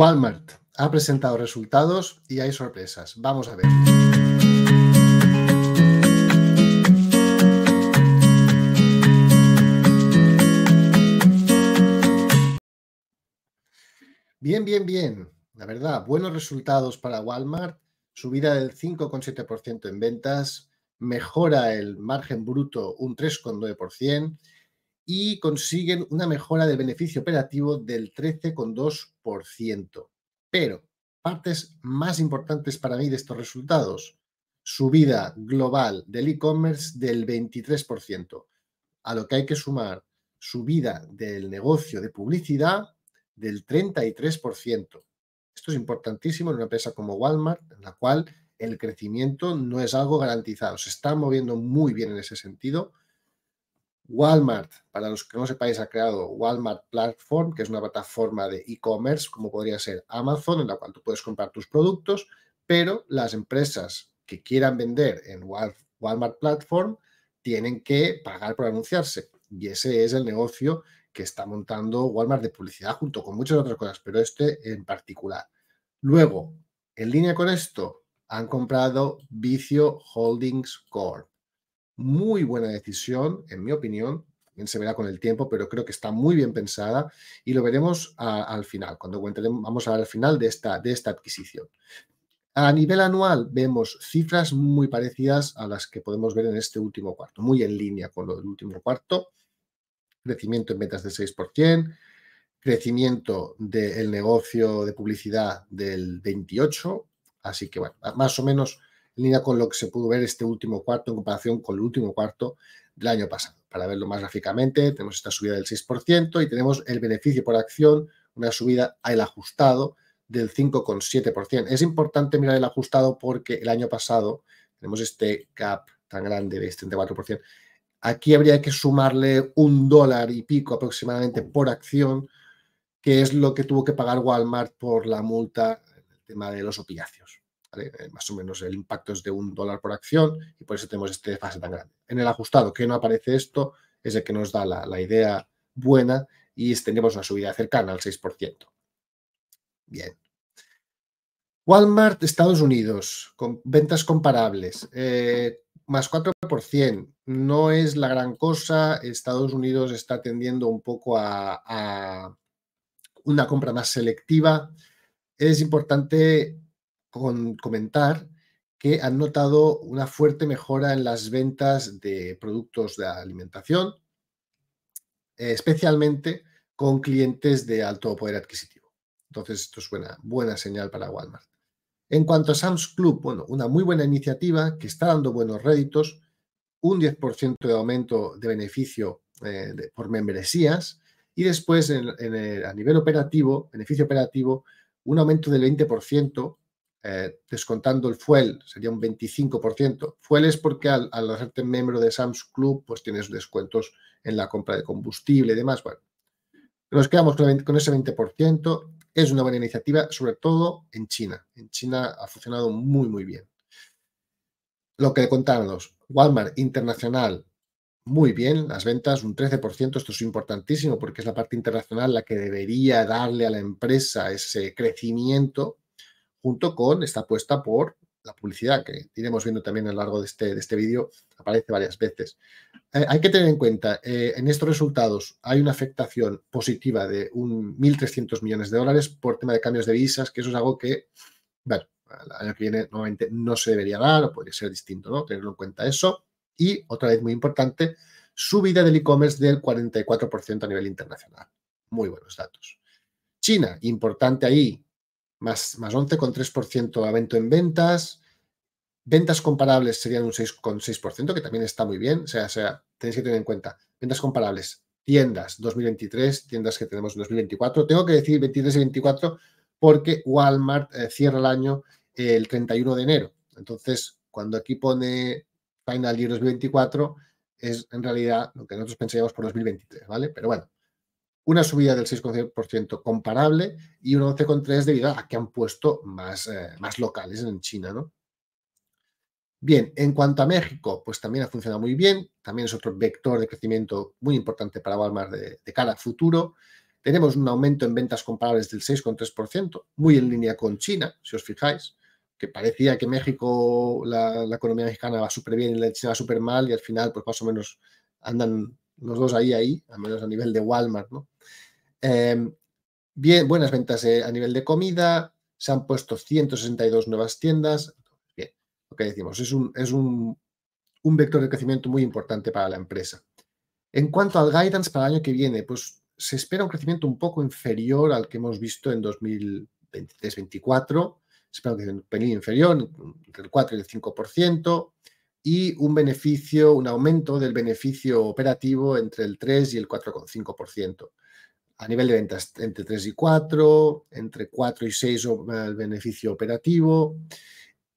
Walmart ha presentado resultados y hay sorpresas. Vamos a ver. Bien, bien, bien. La verdad, buenos resultados para Walmart. Subida del 5,7% en ventas. Mejora el margen bruto un 3,9% y consiguen una mejora de beneficio operativo del 13,2%. Pero partes más importantes para mí de estos resultados, subida global del e-commerce del 23%, a lo que hay que sumar subida del negocio de publicidad del 33%. Esto es importantísimo en una empresa como Walmart, en la cual el crecimiento no es algo garantizado. Se está moviendo muy bien en ese sentido Walmart, para los que no sepáis, ha creado Walmart Platform, que es una plataforma de e-commerce, como podría ser Amazon, en la cual tú puedes comprar tus productos, pero las empresas que quieran vender en Walmart Platform tienen que pagar por anunciarse. Y ese es el negocio que está montando Walmart de publicidad junto con muchas otras cosas, pero este en particular. Luego, en línea con esto, han comprado Vicio Holdings Corp muy buena decisión, en mi opinión. También se verá con el tiempo, pero creo que está muy bien pensada y lo veremos al final, cuando vamos a ver al final de esta, de esta adquisición. A nivel anual vemos cifras muy parecidas a las que podemos ver en este último cuarto, muy en línea con lo del último cuarto. Crecimiento en ventas del 6%, crecimiento del negocio de publicidad del 28%, así que bueno, más o menos en línea con lo que se pudo ver este último cuarto en comparación con el último cuarto del año pasado. Para verlo más gráficamente, tenemos esta subida del 6% y tenemos el beneficio por acción, una subida al ajustado del 5,7%. Es importante mirar el ajustado porque el año pasado tenemos este gap tan grande de 34%. Este Aquí habría que sumarle un dólar y pico aproximadamente por acción, que es lo que tuvo que pagar Walmart por la multa en el tema de los opiáceos. Eh, más o menos el impacto es de un dólar por acción y por eso tenemos este fase tan grande. En el ajustado que no aparece esto es el que nos da la, idea buena y tenemos una subida cercana al 6%. Bien. Walmart, Estados Unidos, con ventas comparables, eh, más 4%, no es la gran cosa. Estados Unidos está tendiendo un poco a una compra más selectiva. Es importante comentar que han notado una fuerte mejora en las ventas de productos de alimentación, especialmente con clientes de alto poder adquisitivo. Entonces, esto es una buena señal para Walmart. En cuanto a Sam's Club, bueno, una muy buena iniciativa que está dando buenos réditos, un 10% de aumento de beneficio eh, por membresías y después a nivel operativo, beneficio operativo, un aumento del 20% eh, descontando el fuel, sería un 25%. Fuel es porque al, hacerte miembro de Sam's Club, pues tienes descuentos en la compra de combustible y demás. Bueno, nos quedamos con, ese 20%. Es una buena iniciativa, sobre todo en China. En China ha funcionado muy, muy bien. Lo que contarnos, Walmart Internacional, muy bien, las ventas un 13%, esto es importantísimo porque es la parte internacional la que debería darle a la empresa ese crecimiento junto con esta apuesta por la publicidad, que iremos viendo también a lo largo de este, de este vídeo, aparece varias veces. Eh, hay que tener en cuenta, eh, en estos resultados hay una afectación positiva de 1.300 millones de dólares por tema de cambios de visas, que eso es algo que, bueno, el año que viene nuevamente no se debería dar o podría ser distinto, ¿no? Tenerlo en cuenta eso. Y otra vez muy importante, subida del e-commerce del 44% a nivel internacional. Muy buenos datos. China, importante ahí, más, más 11,3% aumento en ventas. Ventas comparables serían un 6,6%, que también está muy bien. O sea, o sea, tenéis que tener en cuenta. Ventas comparables, tiendas 2023, tiendas que tenemos en 2024. Tengo que decir 23 y 24 porque Walmart eh, cierra el año el 31 de enero. Entonces, cuando aquí pone Final Year 2024, es en realidad lo que nosotros pensábamos por 2023, ¿vale? Pero bueno, una subida del 6.3% comparable y un 11,3% debido a que han puesto más, eh, más locales en China, ¿no? Bien, en cuanto a México, pues también ha funcionado muy bien, también es otro vector de crecimiento muy importante para Walmart de, cara al futuro. Tenemos un aumento en ventas comparables del 6,3%, muy en línea con China, si os fijáis, que parecía que México, la, la economía mexicana va súper bien y la de China va súper mal y al final pues más o menos andan los dos ahí, ahí, al menos a nivel de Walmart, ¿no? Em, bien, buenas ventas eh, a nivel de comida, se han puesto 162 nuevas tiendas. Bien, lo que decimos, es, un, es un, vector de crecimiento muy importante para la empresa. En cuanto al guidance para el año que viene, pues se espera un crecimiento un poco inferior al que hemos visto en 2023-2024. Se espera un pelín inferior, entre el 4 y el 5% y un beneficio, un aumento del beneficio operativo entre el 3 y el 4,5%. A nivel de ventas, entre 3 y 4, entre 4 y 6 eh, el beneficio operativo.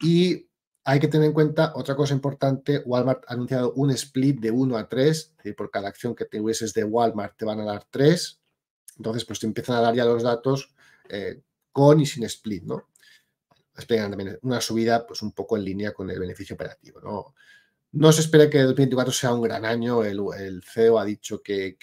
Y hay que tener en cuenta otra cosa importante, Walmart ha anunciado un split de 1 a 3, es por cada acción que tuvieses de Walmart te van a dar 3. Entonces, pues te empiezan a dar ya los datos eh, con y sin split, ¿no? esperan también una subida pues un poco en línea con el beneficio operativo. No, no se espera que 2024 sea un gran año. El, CEO ha dicho que,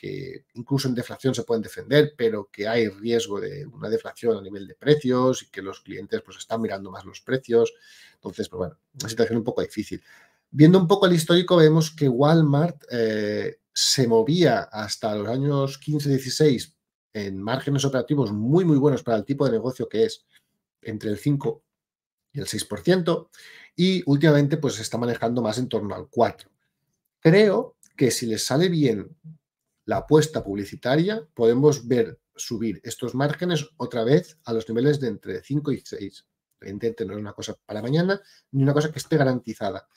incluso en deflación se pueden defender, pero que hay riesgo de una deflación a nivel de precios y que los clientes pues están mirando más los precios. Entonces, pues bueno, una situación un poco difícil. Viendo un poco el histórico, vemos que Walmart eh, se movía hasta los años 15-16 en márgenes operativos muy, muy buenos para el tipo de negocio que es, entre el 5 y el 6%, y últimamente pues se está manejando más en torno al 4%. Creo que si les sale bien la apuesta publicitaria, podemos ver subir estos márgenes otra vez a los niveles de entre 5 y 6. Evidentemente no es una cosa para mañana ni una cosa que esté garantizada,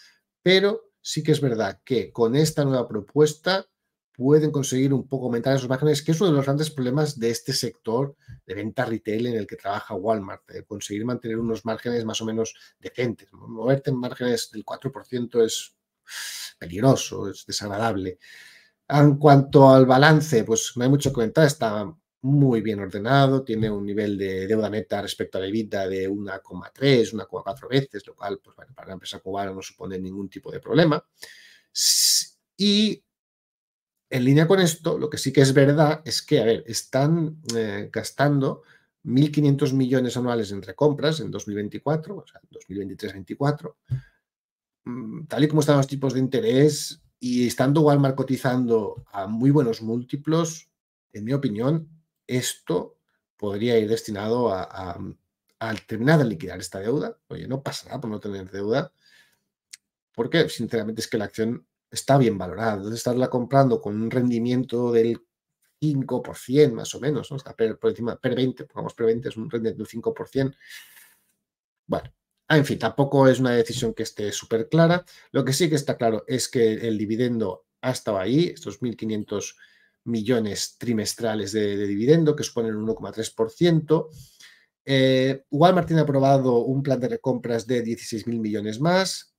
pero sí que es verdad que con esta nueva propuesta pueden conseguir un poco aumentar esos márgenes, que es uno de los grandes problemas de este sector de venta retail en el que trabaja Walmart, de conseguir mantener unos márgenes más o menos decentes. Moverte en márgenes del 4% es peligroso, es desagradable. En cuanto al balance, pues no hay mucho que comentar, está muy bien ordenado, tiene un nivel de deuda neta respecto a la EBITDA de 1,3, 1,4 veces, lo cual pues, para la empresa cubana no supone ningún tipo de problema. Y en línea con esto, lo que sí que es verdad es que, a ver, están eh, gastando 1.500 millones anuales en recompras en 2024, o sea, 2023 2024 mm, tal y como están los tipos de interés y estando Walmart cotizando a muy buenos múltiplos, en mi opinión, esto podría ir destinado a, a terminar de liquidar esta deuda. Oye, no pasará por no tener deuda, porque sinceramente es que la acción está bien valorado Entonces, estarla comprando con un rendimiento del 5% más o menos, ¿no? Está por encima, per 20, pongamos per 20 es un rendimiento del 5%. Bueno, ah, en fin, tampoco es una decisión que esté súper clara. Lo que sí que está claro es que el dividendo ha estado ahí, estos 1.500 millones trimestrales de, dividendo, que suponen un 1,3%. Eh, Walmart tiene aprobado un plan de recompras de 16.000 millones más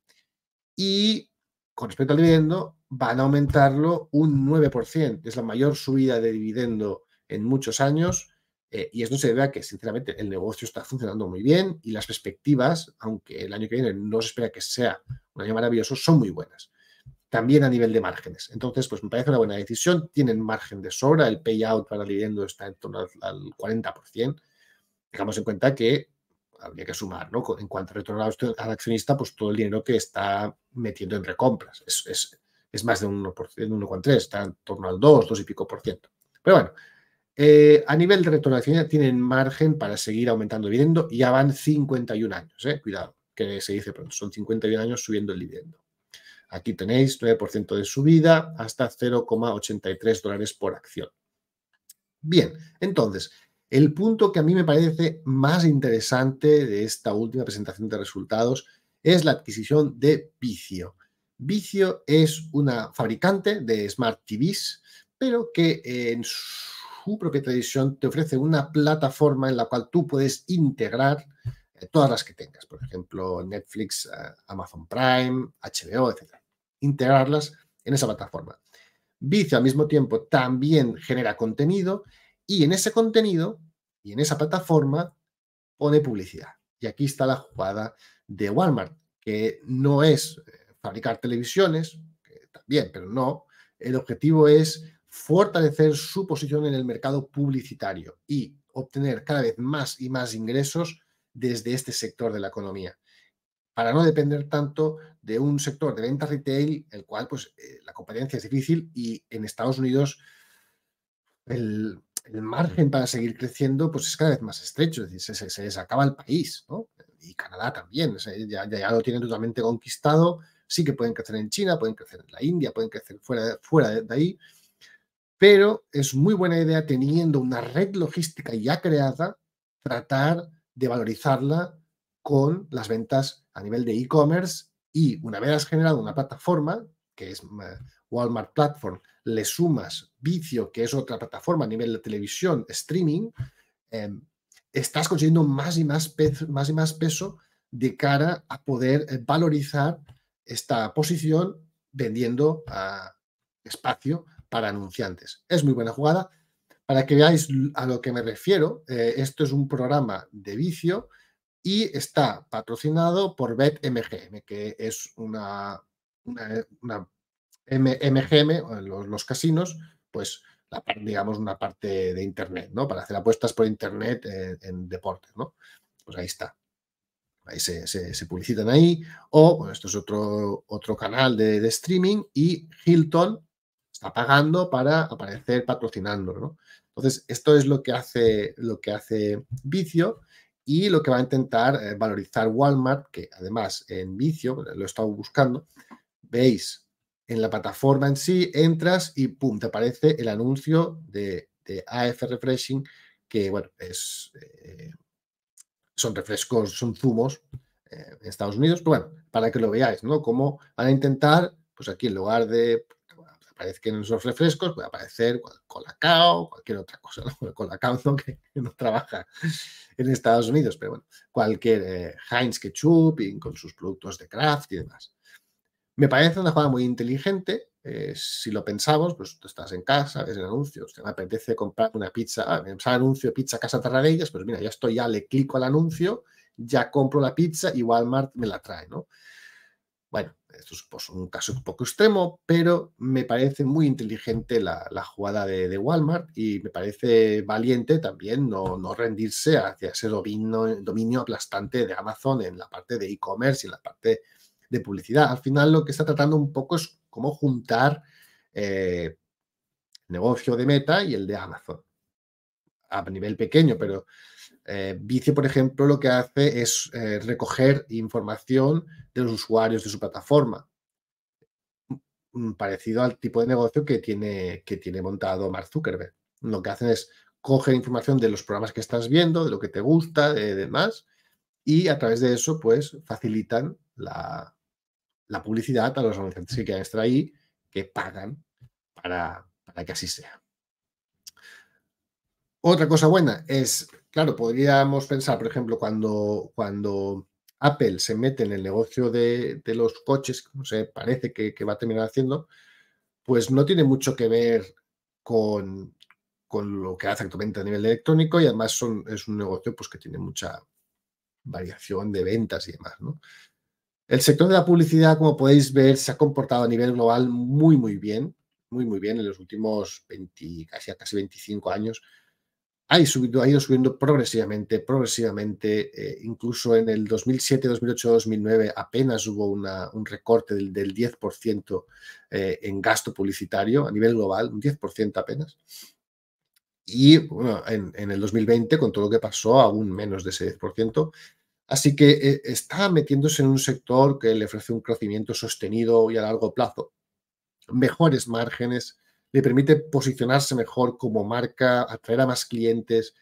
y con respecto al dividendo, van a aumentarlo un 9%. Es la mayor subida de dividendo en muchos años. Eh, y esto se debe a que, sinceramente, el negocio está funcionando muy bien y las perspectivas, aunque el año que viene no se espera que sea un año maravilloso, son muy buenas. También a nivel de márgenes. Entonces, pues me parece una buena decisión. Tienen margen de sobra. El payout para el dividendo está en torno al, 40%. Tengamos en cuenta que habría que sumar, ¿no? En cuanto a retorno al accionista, pues todo el dinero que está metiendo en recompras. Es, es, es más de un 1,3, está en torno al 2, 2 y pico por ciento. Pero bueno, eh, a nivel de retorno accionista tienen margen para seguir aumentando el dividendo. Ya van 51 años, eh, cuidado, que se dice pronto, son 51 años subiendo el dividendo. Aquí tenéis 9% de subida hasta 0,83 dólares por acción. Bien, entonces, el punto que a mí me parece más interesante de esta última presentación de resultados es la adquisición de Vicio. Vicio es una fabricante de Smart TVs, pero que eh, en su propia tradición te ofrece una plataforma en la cual tú puedes integrar eh, todas las que tengas, por ejemplo, Netflix, eh, Amazon Prime, HBO, etc. Integrarlas en esa plataforma. Vicio al mismo tiempo también genera contenido y en ese contenido y en esa plataforma pone publicidad. Y aquí está la jugada de Walmart, que no es eh, fabricar televisiones, que también, pero no. El objetivo es fortalecer su posición en el mercado publicitario y obtener cada vez más y más ingresos desde este sector de la economía, para no depender tanto de un sector de venta retail, el cual pues eh, la competencia es difícil y en Estados Unidos el, el margen para seguir creciendo pues es cada vez más estrecho, es decir, se, les acaba el país, ¿no? Y Canadá también, ya, ya, lo tienen totalmente conquistado, sí que pueden crecer en China, pueden crecer en la India, pueden crecer fuera, fuera de, de ahí, pero es muy buena idea teniendo una red logística ya creada, tratar de valorizarla con las ventas a nivel de e-commerce y una vez has generado una plataforma, que es eh, Walmart Platform, le sumas Vicio, que es otra plataforma a nivel de televisión, streaming, em, estás consiguiendo más y más, más y más peso de cara a poder eh, valorizar esta posición vendiendo espacio para anunciantes. Es muy buena jugada. Para que veáis a lo que me refiero, eh, esto es un programa de vicio y está patrocinado por BetMGM, que es una eh, MGM, los, casinos, pues digamos una parte de Internet, ¿no? Para hacer apuestas por Internet eh, en, deportes, ¿no? Pues ahí está. Ahí se, publicitan ahí. O, bueno, esto es otro, otro canal de, streaming y Hilton está pagando para aparecer patrocinando, ¿no? Entonces, esto es lo que hace, lo que hace Vicio y lo que va a intentar eh, valorizar Walmart, que además en Vicio, lo he estado buscando, veis en la plataforma en sí, entras y pum, te aparece el anuncio de, AF Refreshing, que bueno, es, eh, son refrescos, son zumos eh, en Estados Unidos, pero bueno, para que lo veáis, ¿no? Cómo van a intentar, pues aquí en lugar de aparezcan esos refrescos, puede aparecer Colacao, cualquier otra cosa, ¿no? Colacao que no trabaja en Estados Unidos, pero bueno, cualquier eh, Heinz Ketchup y con sus productos de craft y demás. Me parece una jugada muy inteligente. Eh, si lo pensamos, pues tú estás en casa, ves el anuncio, te apetece comprar una pizza, ah, me anuncio pizza casa Tarradellas, pues mira, ya estoy, ya le clico al anuncio, ya compro la pizza y Walmart me la trae, ¿no? Bueno, esto es pues, un caso un poco extremo, pero me parece muy inteligente la, jugada de, Walmart y me parece valiente también no, rendirse hacia ese dominio, dominio aplastante de Amazon en la parte de e-commerce y en la parte de publicidad. Al final lo que está tratando un poco es cómo juntar eh, negocio de Meta y el de Amazon a nivel pequeño, pero eh, Vicio, por ejemplo, lo que hace es eh, recoger información de los usuarios de su plataforma, mm, parecido al tipo de negocio que tiene, que tiene montado Mark Zuckerberg. Lo que hacen es coger información de los programas que estás viendo, de lo que te gusta, de demás, y a través de eso, pues, facilitan la, la publicidad a los anunciantes que quieran estar ahí, que pagan para, que así sea. Otra cosa buena es, claro, podríamos pensar, por ejemplo, cuando, cuando Apple se mete en el negocio de, de los coches, como se parece que, va a terminar haciendo, pues no tiene mucho que ver con, con lo que hace actualmente a nivel electrónico y además son, es un negocio pues, que tiene mucha variación de ventas y demás. ¿no? El sector de la publicidad, como podéis ver, se ha comportado a nivel global muy, muy bien, muy, muy bien en los últimos 20, casi, casi 25 años. Ha, ha ido subiendo progresivamente, progresivamente, eh, incluso en el 2007, 2008, 2009 apenas hubo una, un recorte del, 10% eh, en gasto publicitario a nivel global, un 10% apenas. Y bueno, en, en, el 2020, con todo lo que pasó, aún menos de ese 10%. Así que eh, está metiéndose en un sector que le ofrece un crecimiento sostenido y a largo plazo, mejores márgenes, le permite posicionarse mejor como marca, atraer a más clientes.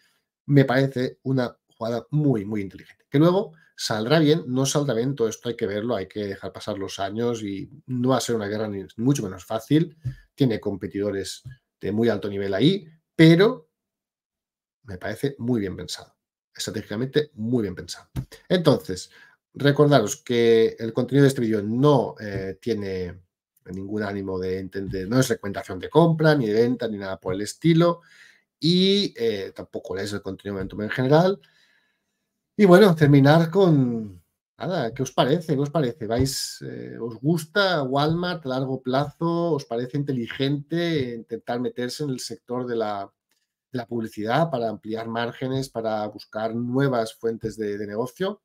Me parece una jugada muy, muy inteligente. Que luego saldrá bien, no saldrá bien, todo esto hay que verlo, hay que dejar pasar los años y no va a ser una guerra ni mucho menos fácil. Tiene competidores de muy alto nivel ahí, pero me parece muy bien pensado estratégicamente muy bien pensado. Entonces, recordaros que el contenido de este vídeo no eh, tiene ningún ánimo de entender, no es recomendación de compra, ni de venta, ni nada por el estilo, y eh, tampoco es el contenido de en general. Y bueno, terminar con nada, ¿qué os parece? ¿Qué os parece? ¿Vais, eh, ¿Os gusta Walmart a largo plazo? ¿Os parece inteligente intentar meterse en el sector de la la publicidad, para ampliar márgenes, para buscar nuevas fuentes de, negocio.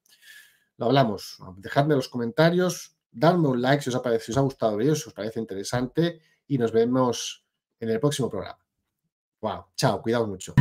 Lo hablamos. Dejadme los comentarios, dadme un like si os ha, parecido, os ha gustado el vídeo, si os parece interesante y nos vemos en el próximo programa. Wow, chao, cuidado mucho.